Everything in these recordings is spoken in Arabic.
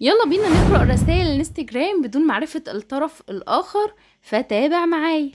يلا بينا نقرأ رسائل الانستجرام بدون معرفة الطرف الآخر فتابع معايا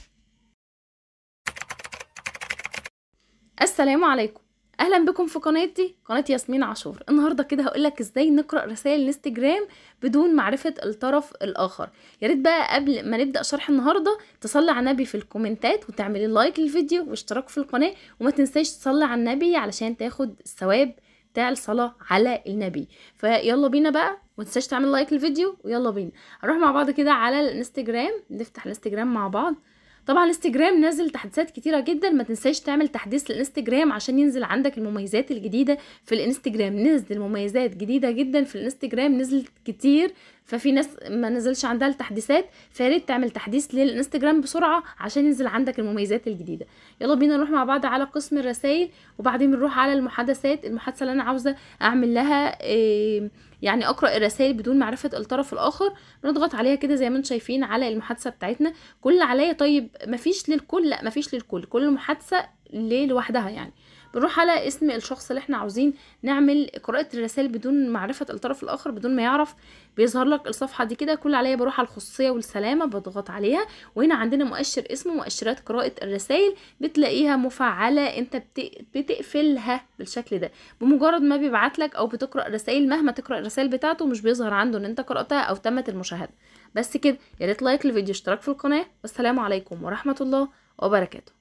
السلام عليكم اهلا بكم في قناتي قناه ياسمين عاشور النهارده كده هقولك ازاي نقرا رسائل الانستجرام بدون معرفه الطرف الاخر يا ريت بقى قبل ما نبدا شرح النهارده تصلي على النبي في الكومنتات وتعملي لايك للفيديو واشتراك في القناه وما تنساش تصلي على النبي علشان تاخد الثواب بتاع الصلاة على النبي فيلا بينا بقى متنساش تعمل لايك للفيديو ويلا بينا هنروح مع بعض كده على الانستجرام نفتح الانستجرام مع بعض طبعا الانستجرام نازل تحديثات كتيره جدا ما تنساش تعمل تحديث للانستجرام عشان ينزل عندك المميزات الجديده في الانستجرام نزل مميزات جديده جدا في الانستجرام نزلت كتير ففي ناس ما نزلش عندها التحديثات فياريت تعمل تحديث للانستجرام بسرعه عشان ينزل عندك المميزات الجديده يلا بينا نروح مع بعض على قسم الرسائل وبعدين بنروح على المحادثات المحادثه اللي انا عاوزه اعمل لها يعني اقرا الرسائل بدون معرفه الطرف الاخر بنضغط عليها كده زي ما انتم شايفين على المحادثه بتاعتنا كل عليا طيب مفيش للكل لا مفيش للكل كل محادثه ليه لوحدها يعني بنروح على اسم الشخص اللي احنا عاوزين نعمل قراءة الرسائل بدون معرفة الطرف الآخر بدون ما يعرف بيظهر لك الصفحة دي كده كل عليا بروح على الخصوصية والسلامة بضغط عليها وهنا عندنا مؤشر اسمه مؤشرات قراءة الرسائل بتلاقيها مفعلة انت بتقفلها بالشكل ده بمجرد ما بيبعت لك او بتقرأ رسائل مهما تقرأ الرسائل بتاعته مش بيظهر عنده ان انت قرأتها او تمت المشاهدة بس كده ياريت لايك للفيديو اشتراك في القناة والسلام عليكم ورحمة الله وبركاته